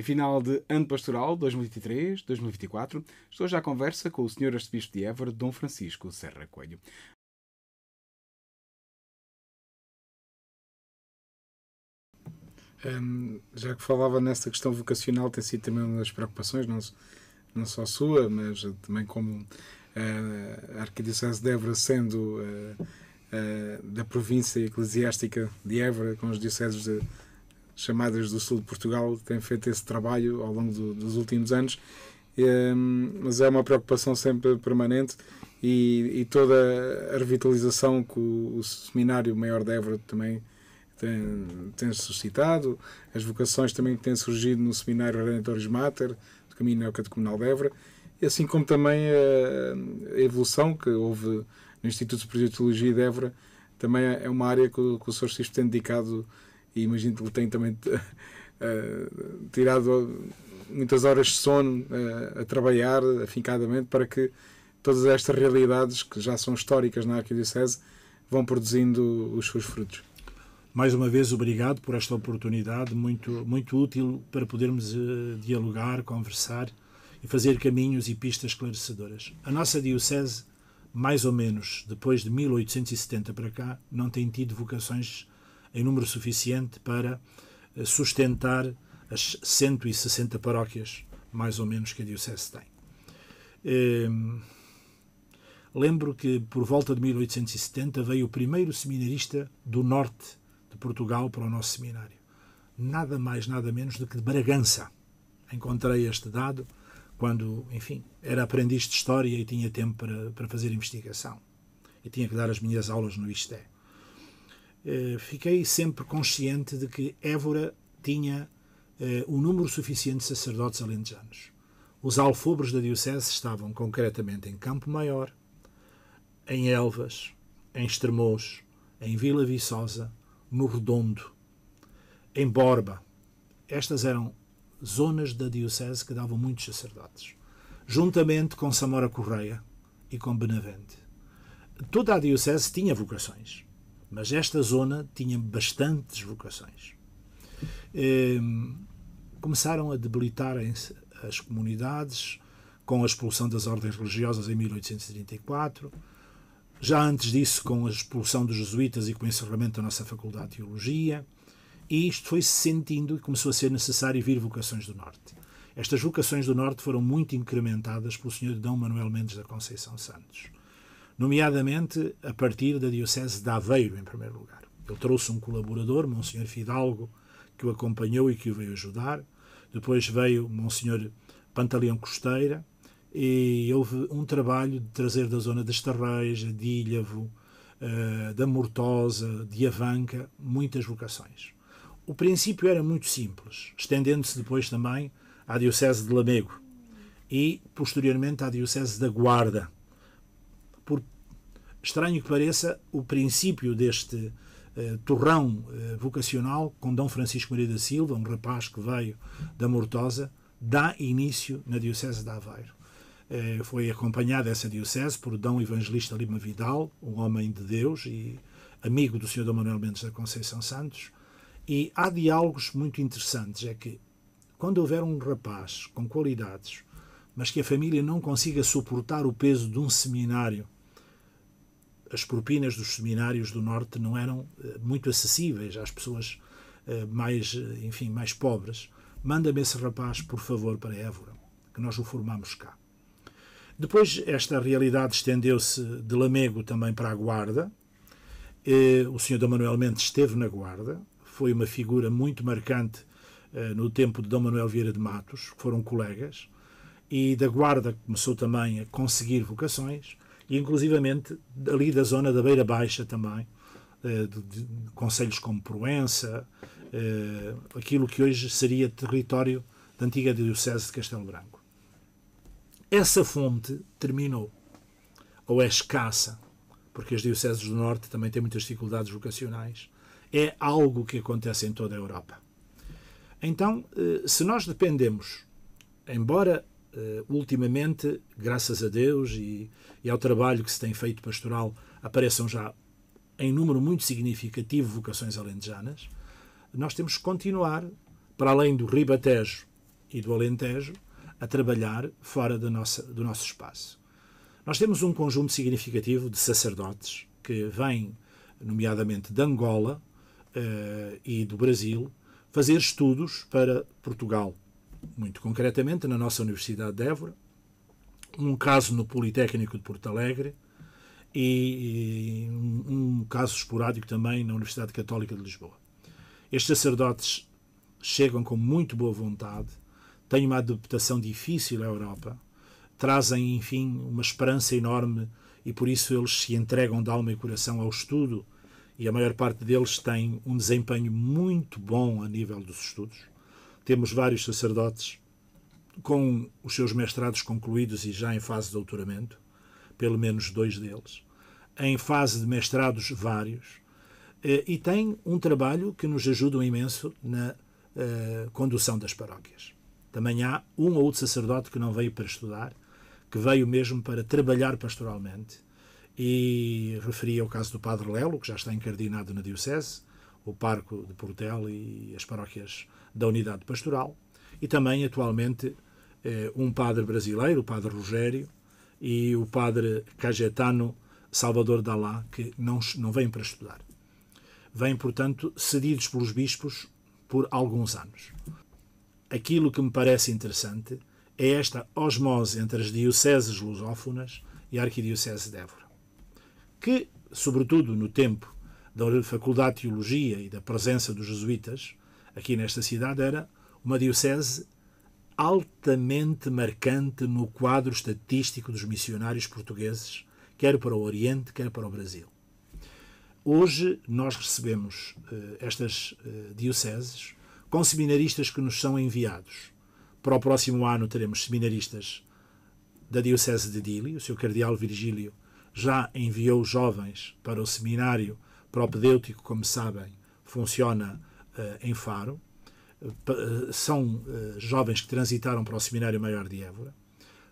Em é final de ano pastoral 2023-2024, estou já à conversa com o Sr. Arcebispo de Évora, Dom Francisco Serra Coelho. Hum, já que falava nessa questão vocacional, tem sido também uma das preocupações, não, não só sua, mas também como uh, eh, a Arquidiocese de Évora sendo uh, uh, da província eclesiástica de Évora, com os dioceses de chamadas do sul de Portugal têm feito esse trabalho ao longo do, dos últimos anos. Ehm, mas é uma preocupação sempre permanente e, e toda a revitalização que o, o, Seminário Maior de Évora também tem, tem, suscitado, as vocações também que têm surgido no Seminário Redentores Mater, do Caminho Neocatecumenal de Évora, e assim como também a, a evolução que houve no Instituto de Projetologia de Évora, também é uma área que o, que o Sr. Cispo tem dedicado e imagino que ele tem também uh, tirado muitas horas de sono uh, a trabalhar afincadamente para que todas estas realidades que já são históricas na Arquidiocese vão produzindo os seus frutos. Mais uma vez, obrigado por esta oportunidade, muito, muito útil para podermos uh, dialogar, conversar e fazer caminhos e pistas esclarecedoras. A nossa Diocese, mais ou menos depois de 1870 para cá, não tem tido vocações em número suficiente para eh, sustentar as 160 paróquias, mais ou menos, que a Diocese tem. Ehm, lembro que por volta de 1870 veio o primeiro seminarista do norte de Portugal para o nosso seminário. Nada mais, nada menos do que de Bragança. Encontrei este dado quando, enfim, era aprendiz de História e tinha tempo para, para fazer investigação. E tinha que dar as minhas aulas no ISTE. É. Eh, fiquei sempre consciente de que Évora tinha eh, o um número suficiente de sacerdotes alentejanos. Os alfobres da diocese estavam concretamente em Campo Maior, em Elvas, em Estremoz, em Vila Viçosa, no Redondo, em Borba. Estas eram zonas da diocese que davam muitos sacerdotes, juntamente com Samora Correia e com Benavente. Toda a diocese tinha vocações. Mas esta zona tinha bastantes vocações. Ehm, começaram a debilitarem-se as comunidades com a expulsão das ordens religiosas em 1834, já antes disso com a expulsão dos jesuítas e com o encerramento da nossa Faculdade de Teologia, e isto foi-se sentindo e começou a ser necessário vir vocações do Norte. Estas vocações do Norte foram muito incrementadas pelo Sr. D. Manuel Mendes da Conceição Santos nomeadamente a partir da Diocese de Aveiro, em primeiro lugar. Ele trouxe um colaborador, Monsenhor Fidalgo, que o acompanhou e que o veio ajudar. Depois veio Monsenhor Pantaleão Costeira e houve um trabalho de trazer da zona de Estarreja, de Ilhavo, eh, da Mortosa, de Avanca, muitas vocações. O princípio era muito simples, estendendo-se depois também à Diocese de Lamego e, posteriormente, à Diocese da Guarda, por estranho que pareça, o princípio deste eh, torrão eh, vocacional com Dom Francisco Maria da Silva, um rapaz que veio da Mortosa, dá início na Diocese de Aveiro. Eh, foi acompanhada essa Diocese por Dom Evangelista Lima Vidal, um homem de Deus e amigo do Sr. Dom Manuel Mendes da Conceição Santos, e há diálogos muito interessantes. É que quando houver um rapaz com qualidades mas que a família não consiga suportar o peso de um seminário. As propinas dos seminários do Norte não eram eh, muito acessíveis às pessoas eh, mais, eh, enfim, mais pobres. Manda-me esse rapaz, por favor, para Évora, que nós o formamos cá. Depois, esta realidade estendeu-se de Lamego também para a Guarda. O senhor D. Manuel Mendes esteve na Guarda, foi uma figura muito marcante no tempo de D. Manuel Vieira de Matos, foram colegas e da Guarda começou também a conseguir vocações, e inclusivamente ali da zona da Beira Baixa também, de, eh, de, de conselhos como Proença, eh, aquilo que hoje seria território da antiga Diocese de Castelo Branco. Essa fonte terminou, ou é escassa, porque as dioceses do Norte também têm muitas dificuldades vocacionais, é algo que acontece em toda a Europa. Então, eh, se nós dependemos, embora eh, ultimamente, graças a Deus e, e, ao trabalho que se tem feito pastoral, apareçam já em número muito significativo vocações alentejanas, nós temos que continuar, para além do Ribatejo e do Alentejo, a trabalhar fora do nosso, do nosso espaço. Nós temos um conjunto significativo de sacerdotes que vêm, nomeadamente de Angola eh, e do Brasil, fazer estudos para Portugal muito concretamente na nossa Universidade de Évora, um caso no Politécnico de Porto Alegre e, um, um caso esporádico também na Universidade Católica de Lisboa. Estes sacerdotes chegam com muito boa vontade, têm uma adaptação difícil à Europa, trazem, enfim, uma esperança enorme e por isso eles se entregam de alma e coração ao estudo e a maior parte deles tem um desempenho muito bom a nível dos estudos. Temos vários sacerdotes com os seus mestrados concluídos e já em fase de doutoramento, pelo menos dois deles, em fase de mestrados vários, eh, e têm um trabalho que nos ajudam imenso na eh, condução das paróquias. Também há um ou outro sacerdote que não veio para estudar, que veio mesmo para trabalhar pastoralmente. E referia o caso do Padre Lelo, que já está encardinado na Diocese, o Parco de Portel e as paróquias da unidade pastoral e também, atualmente, eh, um padre brasileiro, o padre Rogério, e o padre Cajetano Salvador Dalá, que não, não vem para estudar. Vêm, portanto, cedidos pelos bispos por alguns anos. Aquilo que me parece interessante é esta osmose entre as dioceses lusófonas e a arquidiocese de Évora, que, sobretudo no tempo da Faculdade de Teologia e da presença dos jesuítas, aqui nesta cidade, era uma diocese altamente marcante no quadro estatístico dos missionários portugueses, quer para o Oriente, quer para o Brasil. Hoje nós recebemos uh, estas uh, dioceses com seminaristas que nos são enviados. Para o próximo ano teremos seminaristas da Diocese de Dili, o seu Cardeal Virgílio já enviou jovens para o seminário propedêutico, como sabem, funciona eh, em Faro, eh, são eh, jovens que transitaram para o Seminário Maior de Évora.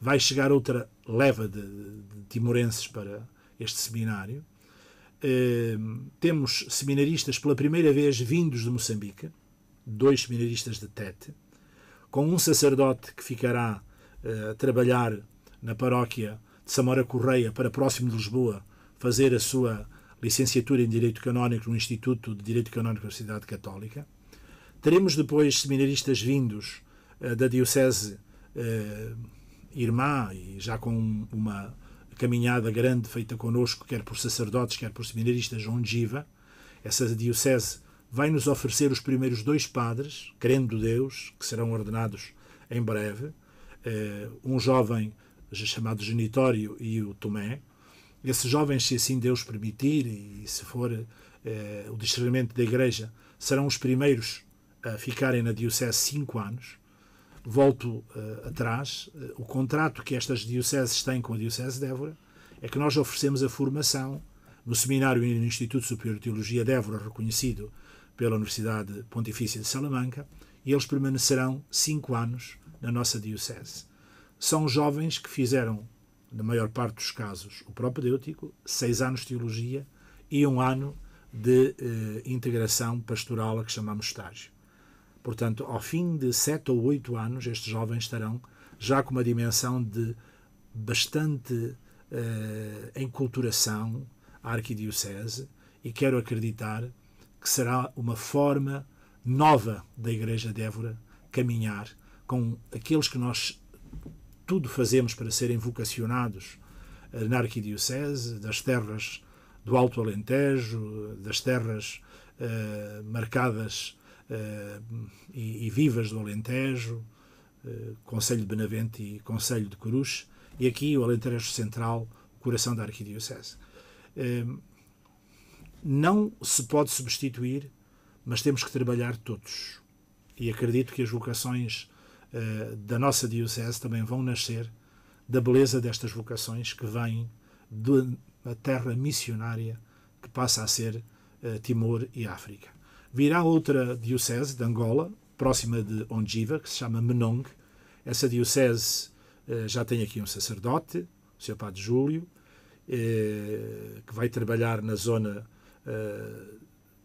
Vai chegar outra leva de, de timorenses para este seminário. Ehm, temos seminaristas pela primeira vez vindos de Moçambique, dois seminaristas de Tete, com um sacerdote que ficará a trabalhar na paróquia de Samora Correia para próximo de Lisboa fazer a sua licenciatura em Direito Canónico no Instituto de Direito Canónico da Universidade Católica. Teremos depois seminaristas vindos uh, da Diocese uh, Irmã, e já com uma caminhada grande feita connosco, quer por sacerdotes, quer por seminaristas, Giva Essa Diocese vai nos oferecer os primeiros dois padres, crendo Deus, que serão ordenados em breve. Uh, um jovem chamado Genitório e o Tomé, esses jovens, se assim Deus permitir e se for eh, o discernimento da Igreja, serão os primeiros a ficarem na Diocese cinco anos. Volto eh, atrás. Eh, o contrato que estas dioceses têm com a Diocese de Évora é que nós oferecemos a formação no Seminário e no Instituto Superior de Teologia de Évora, reconhecido pela Universidade Pontifícia de Salamanca, e eles permanecerão cinco anos na nossa Diocese. São jovens que fizeram na maior parte dos casos, o propedêutico, seis anos de teologia e um ano de eh, integração pastoral, a que chamamos estágio. Portanto, ao fim de sete ou oito anos, estes jovens estarão já com uma dimensão de bastante eh, enculturação à arquidiocese e quero acreditar que será uma forma nova da Igreja de Évora caminhar com aqueles que nós tudo fazemos para serem vocacionados eh, na Arquidiocese, das terras do Alto Alentejo, das terras eh, marcadas eh, e, e, vivas do Alentejo, Conselho de Benavente e Conselho de Coruche e aqui o Alentejo Central, coração da Arquidiocese. não se pode substituir, mas temos que trabalhar todos. E acredito que as vocações eh, da nossa Diocese também vão nascer da beleza destas vocações que vêm da terra missionária que passa a ser eh, Timor e África. Virá outra Diocese de Angola, próxima de Ongiva, que se chama Menong. Essa Diocese eh, já tem aqui um sacerdote, o seu Padre Júlio, que vai trabalhar na zona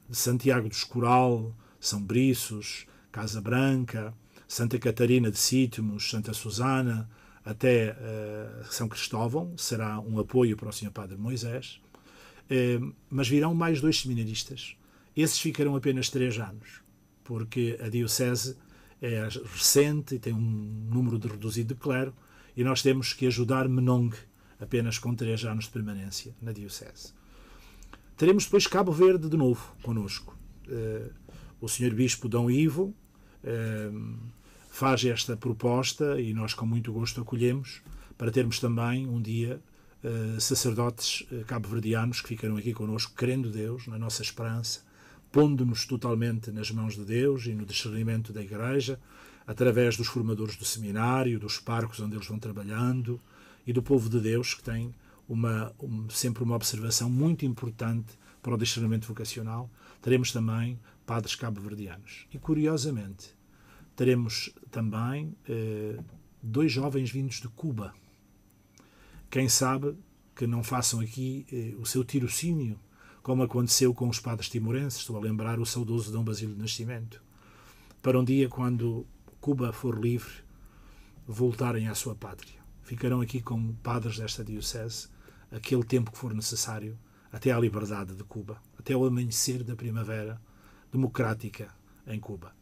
de Santiago do Escural, São Briços, Casa Branca, Santa Catarina de Sítimos, Santa Susana, até uh, São Cristóvão, será um apoio para o Sr. Padre Moisés, uh, mas virão mais dois seminaristas. Esses ficarão apenas três anos, porque a Diocese é recente e tem um número de reduzido de clero, e nós temos que ajudar Menong, apenas com três anos de permanência na Diocese. Teremos depois Cabo Verde de novo conosco. Uh, o Sr. Bispo Dom Ivo, faz esta proposta e nós com muito gosto acolhemos para termos também um dia eh, sacerdotes eh, cabo-verdianos que ficaram aqui conosco crendo Deus, na nossa esperança, pondo-nos totalmente nas mãos de Deus e no discernimento da Igreja, através dos formadores do seminário, dos parcos onde eles vão trabalhando e do povo de Deus que tem uma, um, sempre uma observação muito importante para o discernimento vocacional. Teremos também padres cabo-verdianos. E curiosamente, Teremos também eh, dois jovens vindos de Cuba. Quem sabe que não façam aqui eh, o seu tirocínio, como aconteceu com os padres timorenses, estou a lembrar o saudoso Dom Basílio de Nascimento, para um dia, quando Cuba for livre, voltarem à sua pátria. Ficarão aqui como padres desta Diocese aquele tempo que for necessário até à liberdade de Cuba, até ao amanhecer da primavera democrática em Cuba.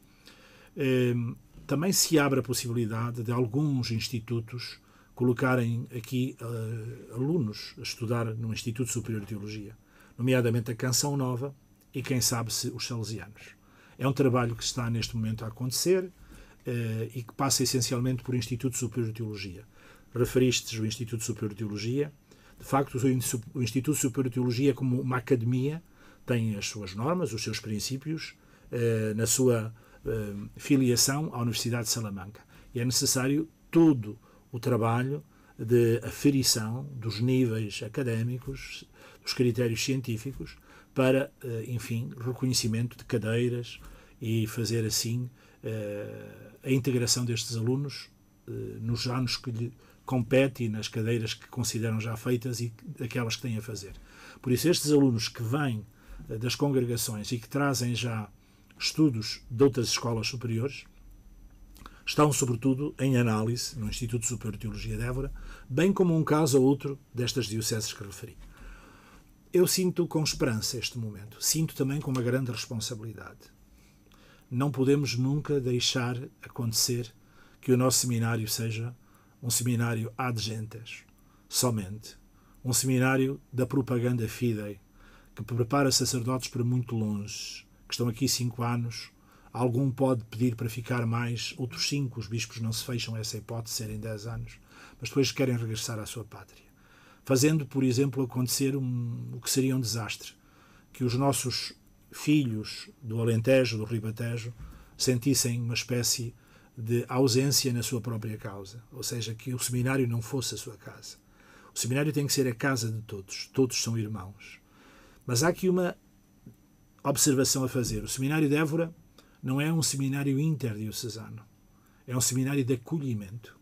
Ehm, também se abre a possibilidade de alguns institutos colocarem aqui uh, alunos a estudar no Instituto Superior de Teologia, nomeadamente a Canção Nova e, quem sabe, se os Salesianos. É um trabalho que está neste momento a acontecer uh, e que passa essencialmente por Instituto Superior de Teologia. Referistes o Instituto Superior de Teologia. De facto, o Instituto Superior de Teologia, como uma academia, tem as suas normas, os seus princípios, uh, na sua eh, filiação à Universidade de Salamanca. E é necessário todo o trabalho de aferição dos níveis académicos, dos critérios científicos, para, eh, enfim, reconhecimento de cadeiras e fazer assim eh, a integração destes alunos nos anos que lhe compete e nas cadeiras que consideram já feitas e aquelas que têm a fazer. Por isso, estes alunos que vêm das congregações e que trazem já estudos de outras escolas superiores, estão sobretudo em análise no Instituto Superior de Teologia de Évora, bem como um caso ou outro destas dioceses que referi. Eu sinto com esperança este momento, sinto também com uma grande responsabilidade. Não podemos nunca deixar acontecer que o nosso seminário seja um seminário ad gentes, somente, um seminário da propaganda fidei, que prepara sacerdotes para muito longe, estão aqui cinco anos, algum pode pedir para ficar mais, outros cinco, os bispos não se fecham essa hipótese serem dez anos, mas depois querem regressar à sua pátria. Fazendo, por exemplo, acontecer um, o que seria um desastre, que os nossos filhos do Alentejo, do Ribatejo, sentissem uma espécie de ausência na sua própria causa, ou seja, que o seminário não fosse a sua casa. O seminário tem que ser a casa de todos, todos são irmãos. Mas há aqui uma observação a fazer. O Seminário de Évora não é um seminário interdiocesano, é um seminário de acolhimento.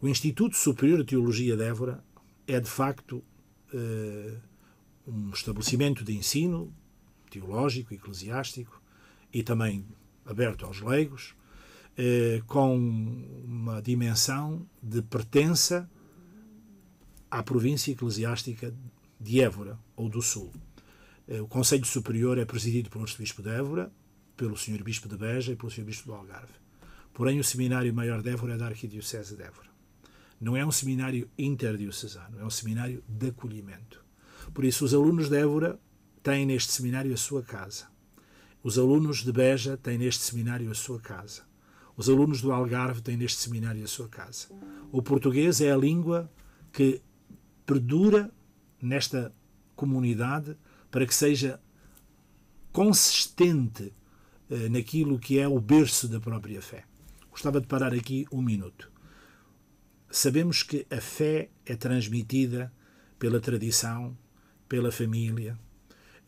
O Instituto Superior de Teologia de Évora é, de facto, eh, um estabelecimento de ensino teológico, eclesiástico e também aberto aos leigos, eh, com uma dimensão de pertença à província eclesiástica de Évora ou do Sul. Eh, o Conselho Superior é presidido pelo Arcebispo de Évora, pelo Sr. Bispo de Beja e pelo Sr. Bispo do Algarve. Porém, o Seminário Maior de Évora é da Arquidiocese de Évora. Não é um seminário interdiocesano, é um seminário de acolhimento. Por isso, os alunos de Évora têm neste seminário a sua casa. Os alunos de Beja têm neste seminário a sua casa. Os alunos do Algarve têm neste seminário a sua casa. O português é a língua que perdura nesta comunidade para que seja consistente eh, naquilo que é o berço da própria fé. Gostava de parar aqui um minuto. Sabemos que a fé é transmitida pela tradição, pela família,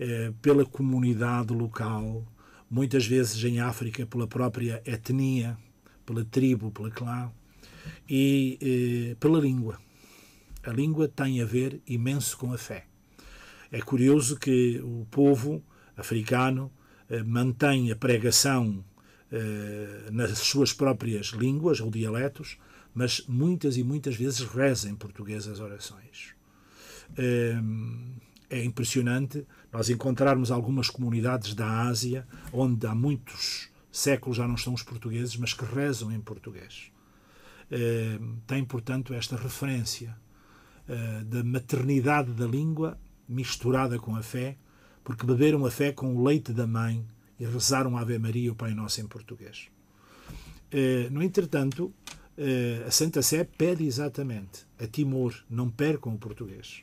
eh, pela comunidade local, muitas vezes em África pela própria etnia, pela tribo, pela clã e eh, pela língua. A língua tem a ver imenso com a fé. É curioso que o povo africano eh, mantém a pregação eh, nas suas próprias línguas ou dialetos, mas muitas e muitas vezes reza em português as orações. Eh, é impressionante nós encontrarmos algumas comunidades da Ásia onde há muitos séculos já não estão os portugueses, mas que rezam em português. Tem, portanto, esta referência da maternidade da língua misturada com a fé, porque beberam a fé com o leite da mãe e rezaram a Ave Maria e o Pai Nosso em português. Eh, no entretanto, eh, a Santa Sé pede exatamente a Timor, não percam o português,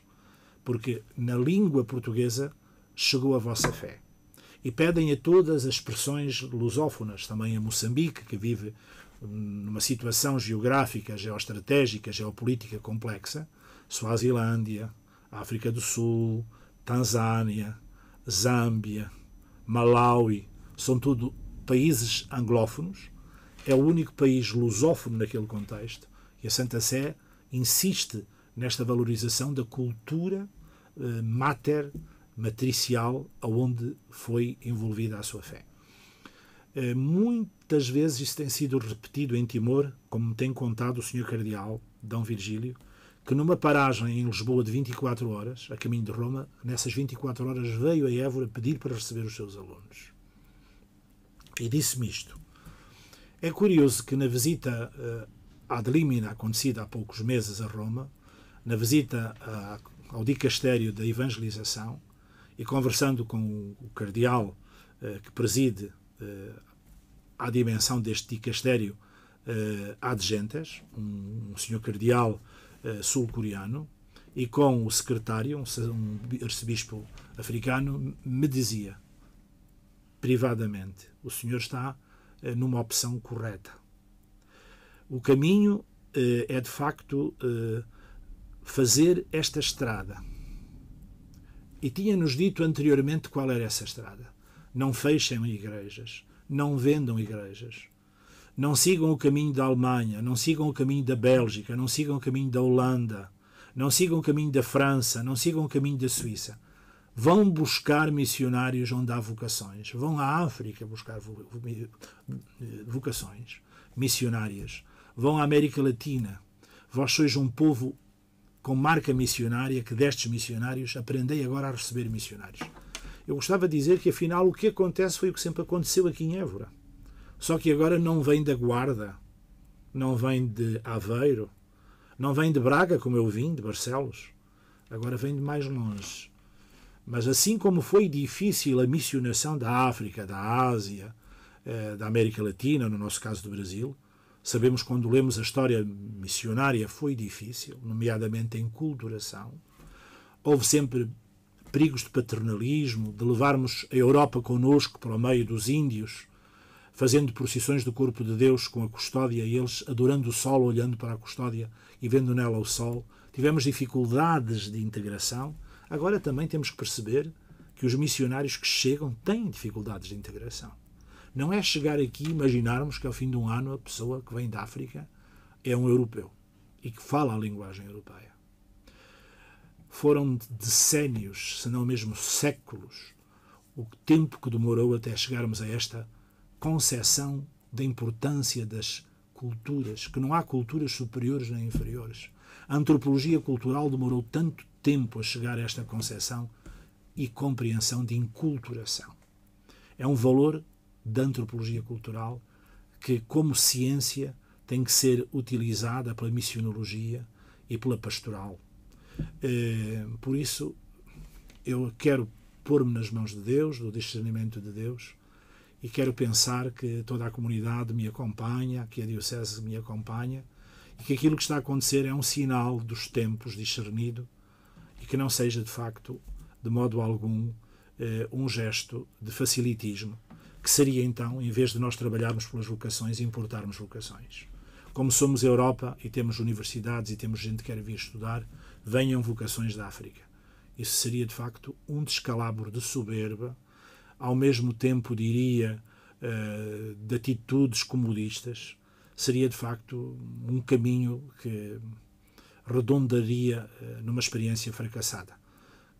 porque na língua portuguesa chegou a vossa fé. E pedem a todas as expressões lusófonas, também a Moçambique, que vive hum, numa situação geográfica, geoestratégica, geopolítica complexa, Suazilândia, África do Sul, Tanzânia, Zâmbia, Malawi, são tudo países anglófonos. É o único país lusófono naquele contexto. E a Santa Sé insiste nesta valorização da cultura eh, mater, matricial, aonde foi envolvida a sua fé. Eh, muitas vezes isso tem sido repetido em Timor, como tem contado o Sr. Cardeal, D. Virgílio, que numa paragem em Lisboa de 24 horas, a caminho de Roma, nessas 24 horas veio a Évora pedir para receber os seus alunos. E disse-me isto. É curioso que na visita uh, ad limina acontecida há poucos meses a Roma, na visita a, eh, ao dicastério da evangelização e conversando com o, o cardeal uh, que preside uh, a dimensão deste dicastério uh, ad gentes, um, um senhor cardeal eh, sul-coreano e com o secretário, um arcebispo africano, me dizia privadamente: o senhor está eh, numa opção correta. O caminho eh, é de facto fazer esta estrada. E tinha-nos dito anteriormente qual era essa estrada. Não fechem igrejas, não vendam igrejas, não sigam o caminho da Alemanha, não sigam o caminho da Bélgica, não sigam o caminho da Holanda, não sigam o caminho da França, não sigam o caminho da Suíça. Vão buscar missionários onde há vocações. Vão à África buscar vocações missionárias. Vão à América Latina. Vós sois um povo com marca missionária que destes missionários aprendei agora a receber missionários. Eu gostava de dizer que afinal o que acontece foi o que sempre aconteceu aqui em Évora só que agora não vem da Guarda, não vem de Aveiro, não vem de Braga, como eu vim, de Barcelos. Agora vem de mais longe. Mas assim como foi difícil a missionação da África, da Ásia, eh, da América Latina, no nosso caso do Brasil, sabemos quando lemos a história missionária foi difícil, nomeadamente em culturação. Houve sempre perigos de paternalismo, de levarmos a Europa connosco para o meio dos índios, fazendo procissões do corpo de Deus com a custódia e eles adorando o sol, olhando para a custódia e vendo nela o sol. Tivemos dificuldades de integração. Agora também temos que perceber que os missionários que chegam têm dificuldades de integração. Não é chegar aqui e imaginarmos que ao fim de um ano a pessoa que vem da África é um europeu e que fala a linguagem europeia. Foram decénios, se não mesmo séculos, o tempo que demorou até chegarmos a esta conceção da importância das culturas, que não há culturas superiores nem inferiores. A antropologia cultural demorou tanto tempo a chegar a esta concepção e compreensão de inculturação. É um valor da antropologia cultural que, como ciência, tem que ser utilizada pela missionologia e pela pastoral. Eh, por isso, eu quero pôr-me nas mãos de Deus, do discernimento de Deus, e quero pensar que toda a comunidade me acompanha, que a Diocese me acompanha e que aquilo que está a acontecer é um sinal dos tempos discernido e que não seja de facto, de modo algum, eh, um gesto de facilitismo, que seria então, em vez de nós trabalharmos pelas vocações, importarmos vocações. Como somos Europa e temos universidades e temos gente que quer vir estudar, venham vocações da África. Isso seria de facto um descalabro de soberba ao mesmo tempo, diria, eh, de atitudes comodistas, seria de facto um caminho que redondaria eh, numa experiência fracassada.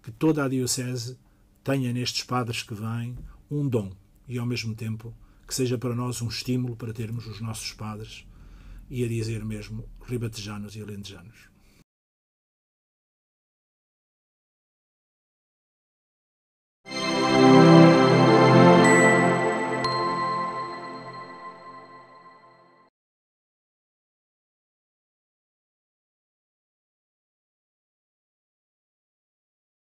Que toda a Diocese tenha nestes padres que vêm um dom e, ao mesmo tempo, que seja para nós um estímulo para termos os nossos padres e a dizer mesmo ribatejanos e alentejanos.